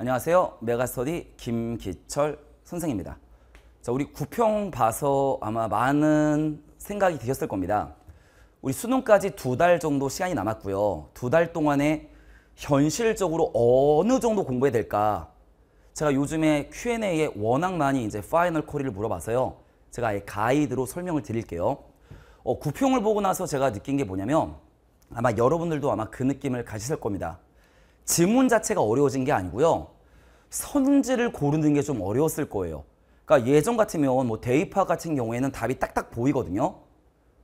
안녕하세요. 메가스터디 김기철 선생입니다. 자, 우리 구평 봐서 아마 많은 생각이 드셨을 겁니다. 우리 수능까지 두 달 정도 시간이 남았고요. 두 달 동안에 현실적으로 어느 정도 공부해야 될까? 제가 요즘에 Q&A에 워낙 많이 이제 파이널 코리를 물어봐서요. 제가 아예 가이드로 설명을 드릴게요. 어, 구평을 보고 나서 제가 느낀 게 뭐냐면 아마 여러분들도 아마 그 느낌을 가지실 겁니다. 지문 자체가 어려워진 게 아니고요. 선지를 고르는 게 좀 어려웠을 거예요. 그러니까 예전 같으면 뭐 대입화 같은 경우에는 답이 딱딱 보이거든요.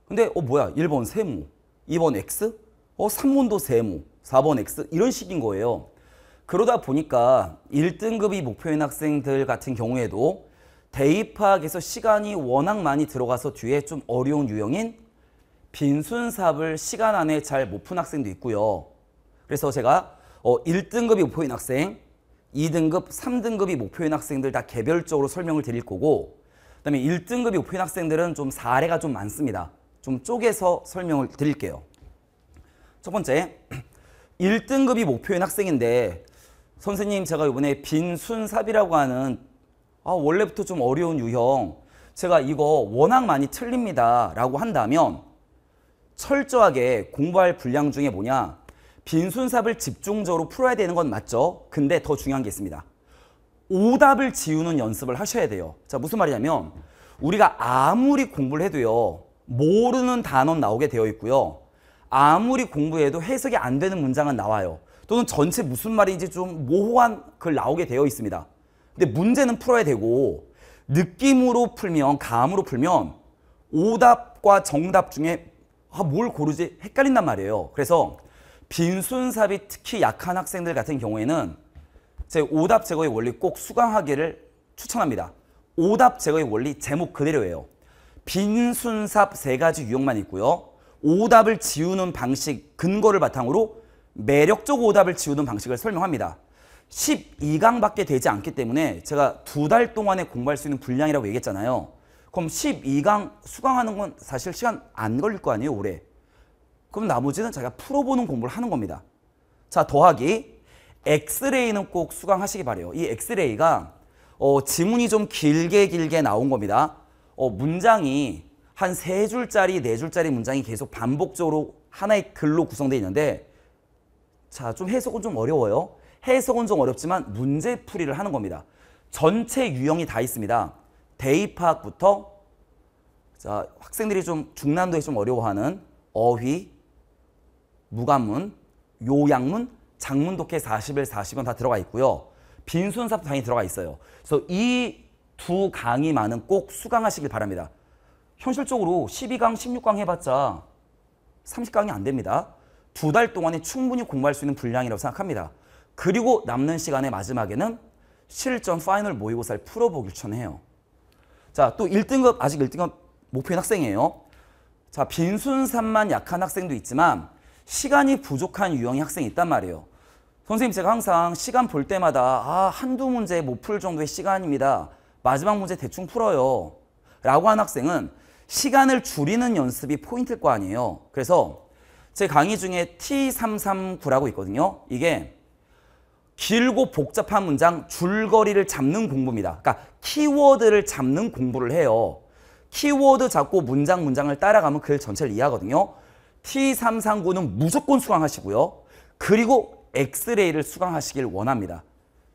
근데 어 뭐야 1번 세모, 2번 x, 어 3번도 세모, 4번 x 이런 식인 거예요. 그러다 보니까 1등급이 목표인 학생들 같은 경우에도 대입학에서 시간이 워낙 많이 들어가서 뒤에 좀 어려운 유형인 빈순삽을 시간 안에 잘 못 푼 학생도 있고요. 그래서 제가 어, 1등급이 목표인 학생, 2등급, 3등급이 목표인 학생들 다 개별적으로 설명을 드릴 거고 그다음에 1등급이 목표인 학생들은 좀 사례가 좀 많습니다. 좀 쪼개서 설명을 드릴게요. 첫 번째, 1등급이 목표인 학생인데 선생님 제가 이번에 빈순삽이라고 하는 아, 원래부터 좀 어려운 유형 제가 이거 워낙 많이 틀립니다 라고 한다면 철저하게 공부할 분량 중에 뭐냐 빈손삽을 집중적으로 풀어야 되는 건 맞죠. 근데 더 중요한 게 있습니다. 오답을 지우는 연습을 하셔야 돼요. 자, 무슨 말이냐면 우리가 아무리 공부를 해도요. 모르는 단어 나오게 되어 있고요. 아무리 공부해도 해석이 안 되는 문장은 나와요. 또는 전체 무슨 말인지 좀 모호한 글 나오게 되어 있습니다. 근데 문제는 풀어야 되고 느낌으로 풀면 감으로 풀면 오답과 정답 중에 아, 뭘 고르지 헷갈린단 말이에요. 그래서 빈순삽이 특히 약한 학생들 같은 경우에는 제 오답 제거의 원리 꼭 수강하기를 추천합니다. 오답 제거의 원리 제목 그대로예요. 빈순삽세 가지 유형만 있고요. 오답을 지우는 방식 근거를 바탕으로 매력적 오답을 지우는 방식을 설명합니다. 12강밖에 되지 않기 때문에 제가 두 달 동안에 공부할 수 있는 분량이라고 얘기했잖아요. 그럼 12강 수강하는 건 사실 시간 안 걸릴 거 아니에요, 올해. 그럼 나머지는 자기가 풀어보는 공부를 하는 겁니다. 자 더하기 엑스레이는 꼭 수강하시기 바래요. 이 엑스레이가 어, 지문이 좀 길게 길게 나온 겁니다. 어, 문장이 한 세 줄짜리 네 줄짜리 문장이 계속 반복적으로 하나의 글로 구성되어 있는데 자좀 해석은 좀 어려워요. 해석은 좀 어렵지만 문제 풀이를 하는 겁니다. 전체 유형이 다 있습니다. 대입 파악부터 자, 학생들이 좀 중난도에 좀 어려워하는 어휘, 무관문, 요양문, 장문독해 40일, 40원 다 들어가 있고요. 빈손삽도 당연히 들어가 있어요. 그래서 이 두 강의만은 꼭 수강하시길 바랍니다. 현실적으로 12강, 16강 해봤자 30강이 안 됩니다. 두 달 동안에 충분히 공부할 수 있는 분량이라고 생각합니다. 그리고 남는 시간의 마지막에는 실전 파이널 모의고사를 풀어보길 추천해요. 자, 또 1등급, 아직 1등급 목표인 학생이에요. 자, 빈순산만 약한 학생도 있지만 시간이 부족한 유형의 학생이 있단 말이에요. 선생님 제가 항상 시간 볼 때마다 아 한두 문제 못 풀 정도의 시간입니다. 마지막 문제 대충 풀어요. 라고 한 학생은 시간을 줄이는 연습이 포인트일 거 아니에요. 그래서 제 강의 중에 T339라고 있거든요. 이게 길고 복잡한 문장 줄거리를 잡는 공부입니다. 그러니까 키워드를 잡는 공부를 해요. 키워드 잡고 문장 문장을 따라가면 글 전체를 이해하거든요. T339는 무조건 수강하시고요. 그리고 엑스레이를 수강하시길 원합니다.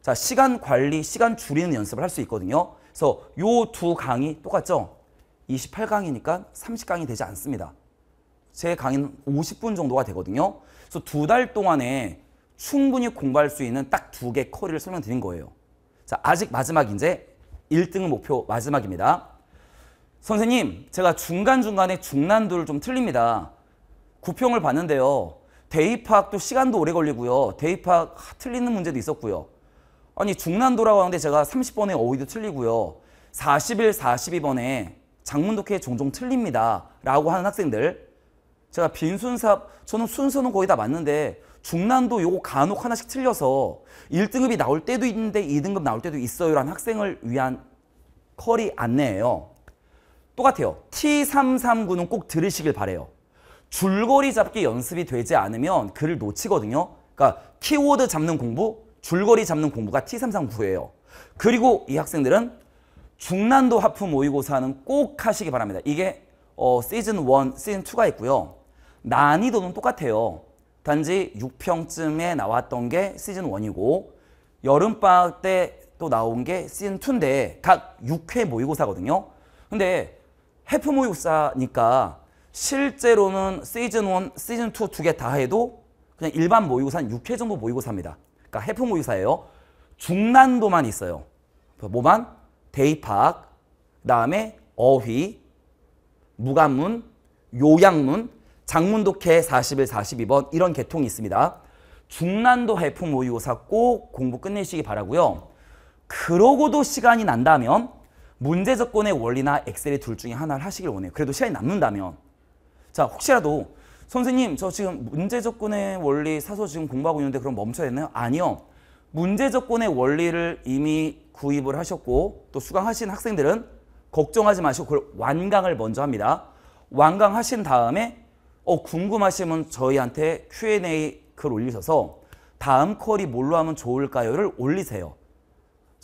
자, 시간 관리, 시간 줄이는 연습을 할 수 있거든요. 그래서 요 두 강의 똑같죠? 28강이니까 30강이 되지 않습니다. 제 강의는 50분 정도가 되거든요. 그래서 두 달 동안에 충분히 공부할 수 있는 딱 두 개 커리를 설명드린 거예요. 자, 아직 마지막 이제 1등 목표 마지막입니다. 선생님, 제가 중간중간에 중난도를 좀 틀립니다. 구평을 봤는데요. 대입 학도 시간도 오래 걸리고요. 대입 학 틀리는 문제도 있었고요. 아니 중난도라고 하는데 제가 30번에 어휘도 틀리고요. 4 0일 42번에 장문독해 종종 틀립니다. 라고 하는 학생들 제가 빈순사 저는 순서는 거의 다 맞는데 중난도 요거 간혹 하나씩 틀려서 1등급이 나올 때도 있는데 2등급 나올 때도 있어요 라는 학생을 위한 커리 안내예요. 똑같아요. T339는 꼭 들으시길 바래요. 줄거리 잡기 연습이 되지 않으면 글을 놓치거든요. 그러니까 키워드 잡는 공부, 줄거리 잡는 공부가 T339예요. 그리고 이 학생들은 중난도 하프 모의고사는 꼭 하시기 바랍니다. 이게 어, 시즌 1, 시즌 2가 있고요. 난이도는 똑같아요. 단지 6평쯤에 나왔던 게 시즌 1이고 여름방학 때 또 나온 게 시즌 2인데 각 6회 모의고사거든요. 근데 해프 모의고사니까 실제로는 시즌 1, 시즌 2 두 개 다 해도 그냥 일반 모의고사 는 6회 정도 모의고사입니다. 그러니까 해프 모의고사예요. 중난도만 있어요. 그 뭐만? 대입학, 다음에 어휘, 무관문, 요양문, 장문독해 41, 42번 이런 계통이 있습니다. 중난도 해프 모의고사 꼭 공부 끝내시기 바라고요. 그러고도 시간이 난다면 문제접근의 원리나 엑셀의 둘 중에 하나를 하시길 원해요. 그래도 시간이 남는다면 자 혹시라도 선생님 저 지금 문제 접근의 원리 사서 지금 공부하고 있는데 그럼 멈춰야 되나요? 아니요. 문제 접근의 원리를 이미 구입을 하셨고 또 수강하신 학생들은 걱정하지 마시고 그걸 완강을 먼저 합니다. 완강하신 다음에 어 궁금하시면 저희한테 Q&A 글 올리셔서 다음 컬이 뭘로 하면 좋을까요를 올리세요.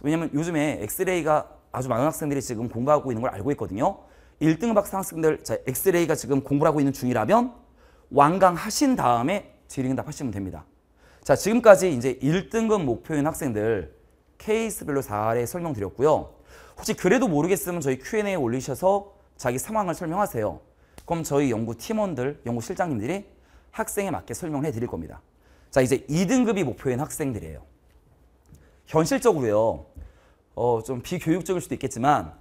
왜냐면 요즘에 엑스레이가 아주 많은 학생들이 지금 공부하고 있는 걸 알고 있거든요. 1등 박사 학생들 자, 엑스레이가 지금 공부를 하고 있는 중이라면 완강하신 다음에 질의응답 하시면 됩니다. 자 지금까지 이제 1등급 목표인 학생들 케이스별로 사례 설명드렸고요. 혹시 그래도 모르겠으면 저희 Q&A에 올리셔서 자기 상황을 설명하세요. 그럼 저희 연구팀원들, 연구실장님들이 학생에 맞게 설명을 해드릴 겁니다. 자 이제 2등급이 목표인 학생들이에요. 현실적으로요. 어, 좀 비교육적일 수도 있겠지만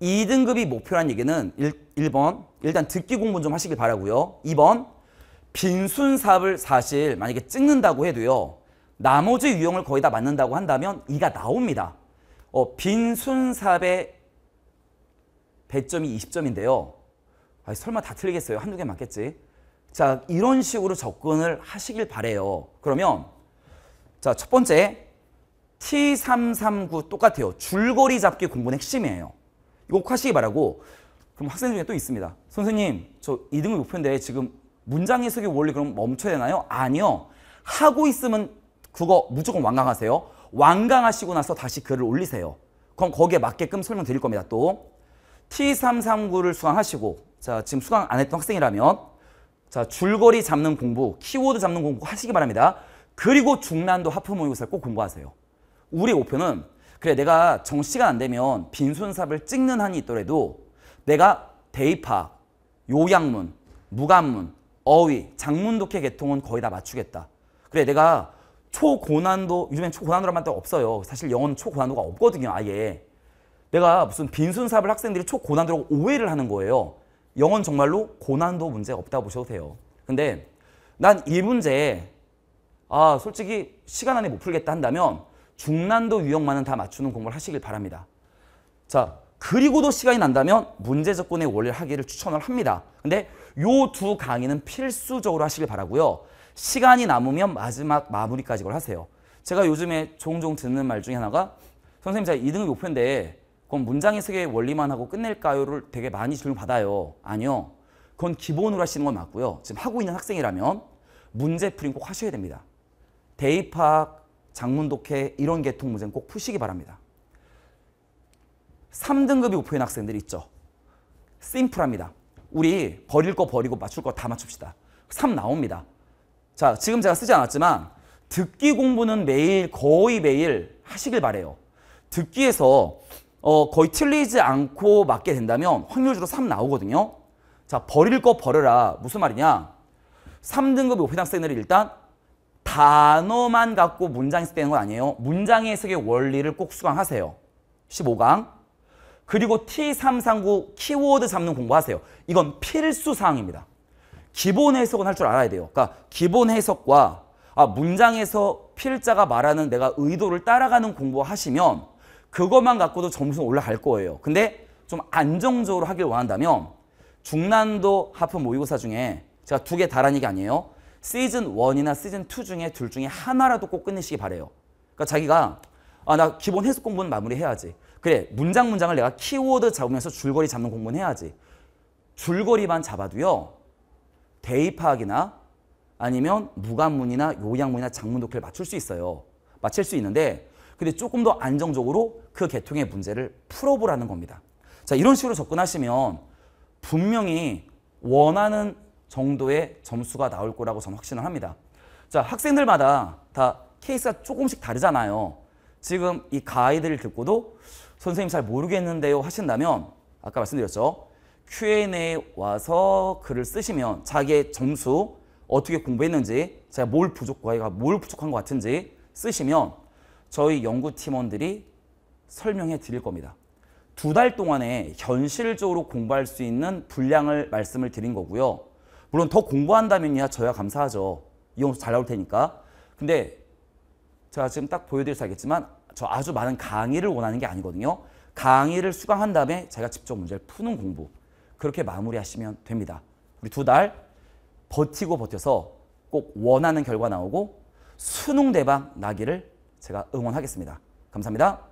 2등급이 목표라는 얘기는 1, 번 일단 듣기 공부 좀 하시길 바라고요. 2번 빈순 사업을 사실 만약에 찍는다고 해도요. 나머지 유형을 거의 다 맞는다고 한다면 2가 나옵니다. 어, 빈순 사업의 배점이 20점인데요. 아니, 설마 다 틀리겠어요. 한두 개 맞겠지. 자 이런 식으로 접근을 하시길 바래요. 그러면 자 첫 번째 T339 똑같아요. 줄거리 잡기 공부는 핵심이에요. 이거 꼭 하시기 바라고 그럼 학생 중에 또 있습니다. 선생님 저 2등급 목표인데 지금 문장 해석이원래 그럼 멈춰야 되나요? 아니요. 하고 있으면 그거 무조건 완강하세요. 완강하시고 나서 다시 글을 올리세요. 그럼 거기에 맞게끔 설명드릴 겁니다. 또 T339를 수강하시고 자 지금 수강 안 했던 학생이라면 자 줄거리 잡는 공부, 키워드 잡는 공부 하시기 바랍니다. 그리고 중난도 하프 모의고사를 꼭 공부하세요. 우리 목표는 그래 내가 정시가 안 되면 빈손삽을 찍는 한이 있더라도 내가 대입학, 요양문, 무관문, 어휘, 장문독해 개통은 거의 다 맞추겠다. 그래 내가 초고난도 요즘엔 초고난도란 말도 없어요. 사실 영어는 초고난도가 없거든요 아예. 내가 무슨 빈손삽을 학생들이 초고난도라고 오해를 하는 거예요. 영어는 정말로 고난도 문제 없다 고 보셔도 돼요. 근데 난 이 문제 아 솔직히 시간 안에 못 풀겠다 한다면 중난도 유형만은 다 맞추는 공부를 하시길 바랍니다. 자, 그리고도 시간이 난다면 문제 접근의 원리를 하기를 추천을 합니다. 근데 요 두 강의는 필수적으로 하시길 바라고요. 시간이 남으면 마지막 마무리까지 걸 하세요. 제가 요즘에 종종 듣는 말 중에 하나가 선생님 제가 2등 목표인데 그럼 문장의 세계의 원리만 하고 끝낼까요?를 되게 많이 질문받아요. 아니요. 그건 기본으로 하시는 건 맞고요. 지금 하고 있는 학생이라면 문제 풀이꼭 하셔야 됩니다. 대입학, 장문독해 이런 개통 문제는 꼭 푸시기 바랍니다. 3등급이 우표인 학생들 있죠. 심플합니다. 우리 버릴 거 버리고 맞출 거 다 맞춥시다. 3 나옵니다. 자, 지금 제가 쓰지 않았지만 듣기 공부는 매일 거의 매일 하시길 바래요. 듣기에서 어, 거의 틀리지 않고 맞게 된다면 확률적으로 3 나오거든요. 자, 버릴 거 버려라. 무슨 말이냐? 3등급 우표 학생들이 일단 단어만 갖고 문장 해석되는 건 아니에요. 문장 해석의 원리를 꼭 수강하세요. 15강. 그리고 T339 키워드 잡는 공부하세요. 이건 필수 사항입니다. 기본 해석은 할 줄 알아야 돼요. 그러니까 기본 해석과 아, 문장에서 필자가 말하는 내가 의도를 따라가는 공부하시면 그것만 갖고도 점수는 올라갈 거예요. 근데 좀 안정적으로 하길 원한다면 중난도 하프 모의고사 중에 제가 두개다란 얘기 아니에요. 시즌 1이나 시즌 2 중에 둘 중에 하나라도 꼭 끝내시기 바래요. 그러니까 자기가 아 나 기본 해석 공부는 마무리해야지. 그래 문장 문장을 내가 키워드 잡으면서 줄거리 잡는 공부는 해야지. 줄거리만 잡아도요. 대입 파악이나 아니면 무관문이나 요양문이나 장문 독해를 맞출 수 있어요. 맞출 수 있는데 근데 조금 더 안정적으로 그 계통의 문제를 풀어보라는 겁니다. 자 이런 식으로 접근하시면 분명히 원하는 정도의 점수가 나올 거라고 저는 확신을 합니다. 자, 학생들마다 다 케이스가 조금씩 다르잖아요. 지금 이 가이드를 듣고도 선생님 잘 모르겠는데요 하신다면 아까 말씀드렸죠. q a 와서 글을 쓰시면 자기의 점수, 어떻게 공부했는지, 제가 뭘부족하뭘 부족한 것 같은지 쓰시면 저희 연구팀원들이 설명해 드릴 겁니다. 두 달 동안에 현실적으로 공부할 수 있는 분량을 말씀을 드린 거고요. 물론 더 공부한다면야 저야 감사하죠. 이용수 잘 나올 테니까. 근데 제가 지금 딱 보여드려서 알겠지만 저 아주 많은 강의를 원하는 게 아니거든요. 강의를 수강한 다음에 제가 직접 문제를 푸는 공부. 그렇게 마무리하시면 됩니다. 우리 두 달 버티고 버텨서 꼭 원하는 결과 나오고 수능 대박 나기를 제가 응원하겠습니다. 감사합니다.